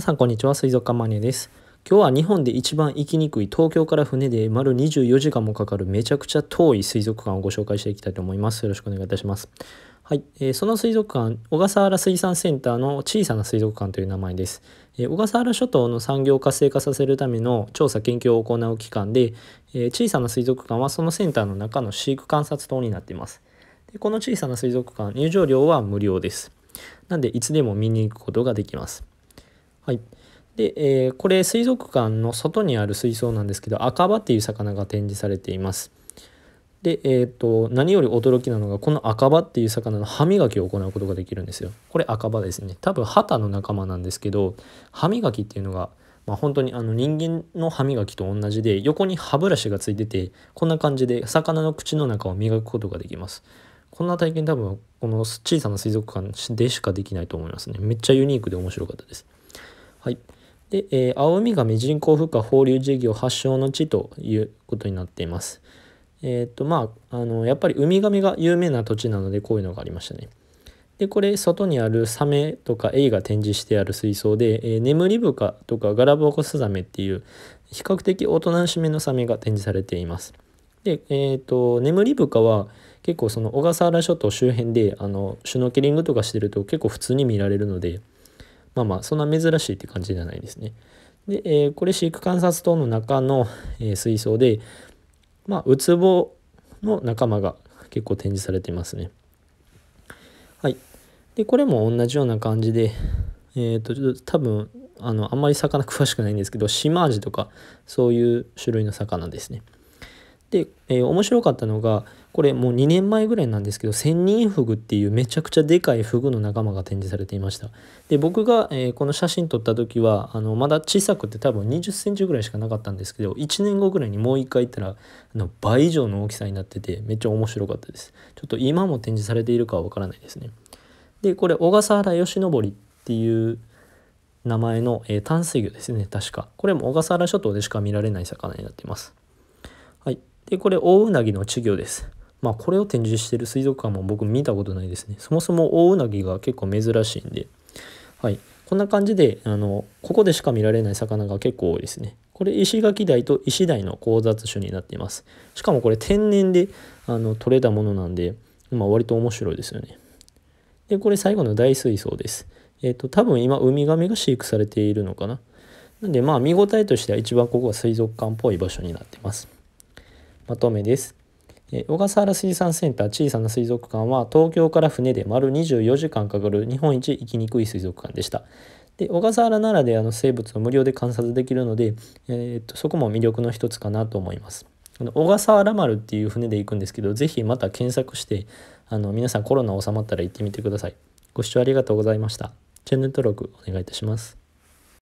皆さんこんにちは水族館マニアです今日は日本で一番行きにくい東京から船で丸24時間もかかるめちゃくちゃ遠い水族館をご紹介していきたいと思いますよろしくお願いいたしますはい、えー、その水族館小笠原水産センターの小さな水族館という名前です、えー、小笠原諸島の産業活性化させるための調査研究を行う機関で、えー、小さな水族館はそのセンターの中の飼育観察棟になっていますでこの小さな水族館入場料は無料ですなんでいつでも見に行くことができますはい。で、えー、これ水族館の外にある水槽なんですけど赤羽っていう魚が展示されています。で、えーと、何より驚きなのがこの赤羽っていう魚の歯磨きを行うことができるんですよ。これ赤羽ですね多分ハタの仲間なんですけど歯磨きっていうのが、まあ、本当にあの人間の歯磨きと同じで横に歯ブラシがついててこんな感じで魚の口の中を磨くことができます。こんな体験多分この小さな水族館でしかできないと思いますね。めっちゃユニークで面白かったです。はい。で、えー、青海亀人工孵化放流事業発祥の地ということになっています。えっ、とまああのやっぱり海ミが有名な土地なのでこういうのがありましたね。でこれ外にあるサメとかエイが展示してある水槽で、えー、眠りブカとかガラボコスザメっていう比較的大人しめのサメが展示されています。で、えーと、と眠りブカは結構その小笠原諸島周辺であのシュノーケリングとかしてると結構普通に見られるので。まあまあそんな珍しいって感じじゃないですね。で、えー、これ飼育観察棟の中の、えー、水槽で、まあ、ウツボの仲間が結構展示されていますね。はい。で、これも同じような感じで、えー、と、ちょっと多分、あの、あんまり魚詳しくないんですけど、シマアジとか、そういう種類の魚ですね。で、えー、面白かったのがこれもう2年前ぐらいなんですけど千人フグっていうめちゃくちゃでかいフグの仲間が展示されていましたで僕が、えー、この写真撮った時はあのまだ小さくて多分2 0センチぐらいしかなかったんですけど1年後ぐらいにもう一回行ったらあの倍以上の大きさになっててめっちゃ面白かったですちょっと今も展示されているかはわからないですねでこれ小笠原義りっていう名前の、えー、淡水魚ですね確かこれも小笠原諸島でしか見られない魚になっていますで、これ、オオウナギの稚魚です。まあ、これを展示してる水族館も僕見たことないですね。そもそもオオウナギが結構珍しいんで。はい。こんな感じで、あの、ここでしか見られない魚が結構多いですね。これ、石垣台と石鯛の交雑種になっています。しかもこれ、天然で、あの、取れたものなんで、まあ、割と面白いですよね。で、これ、最後の大水槽です。えっ、ー、と、多分今、ウミガメが飼育されているのかな。なんで、まあ、見応えとしては一番ここは水族館っぽい場所になってます。まとめです。小笠原水産センター小さな水族館は東京から船で丸24時間かかる日本一行きにくい水族館でした。で小笠原ならではの生物を無料で観察できるので、えー、っとそこも魅力の一つかなと思います。この小笠原丸っていう船で行くんですけど是非また検索してあの皆さんコロナ収まったら行ってみてください。ご視聴ありがとうございました。チャンネル登録お願いいたします。